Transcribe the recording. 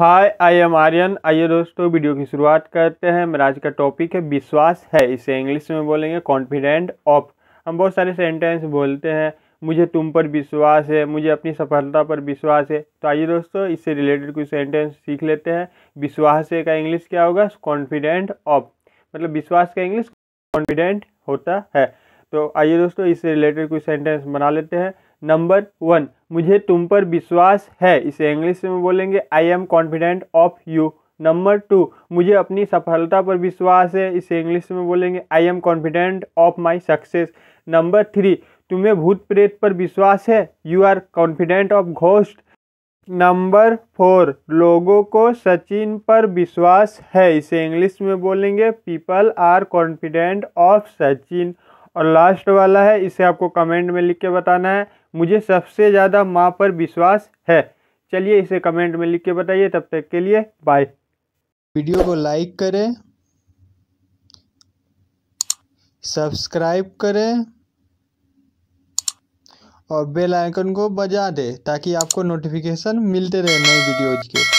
hi I am Aryan आइए दोस्तों video की शुरुआत करते हैं मेरा आज का टॉपिक है विश्वास है इसे इंग्लिश में बोलेंगे कॉन्फिडेंट ऑफ हम बहुत सारे सेंटेंस बोलते हैं मुझे तुम पर विश्वास है मुझे अपनी सफलता पर विश्वास है तो आइए दोस्तों इससे रिलेटेड कुछ सेंटेंस सीख लेते हैं विश्वास है का इंग्लिश क्या होगा कॉन्फिडेंट ऑफ मतलब विश्वास का इंग्लिश कॉन्फिडेंट होता है तो आइए दोस्तों इससे रिलेटेड कुछ सेंटेंस बना लेते हैं नंबर वन मुझे तुम पर विश्वास है इसे इंग्लिश में बोलेंगे I am confident of you number two मुझे अपनी सफलता पर विश्वास है इसे इंग्लिश में बोलेंगे I am confident of my success number three तुम्हें भूत प्रेत पर विश्वास है you are confident of ghost number four लोगों को सचिन पर विश्वास है इसे इंग्लिश में बोलेंगे people are confident of Sachin और लास्ट वाला है इसे आपको कमेंट में लिख के बताना है मुझे सबसे ज़्यादा माँ पर विश्वास है चलिए इसे कमेंट में लिख के बताइए तब तक के लिए बाय वीडियो को लाइक करें सब्सक्राइब करें और बेल आइकन को बजा दें ताकि आपको नोटिफिकेशन मिलते रहे नई वीडियोज़ के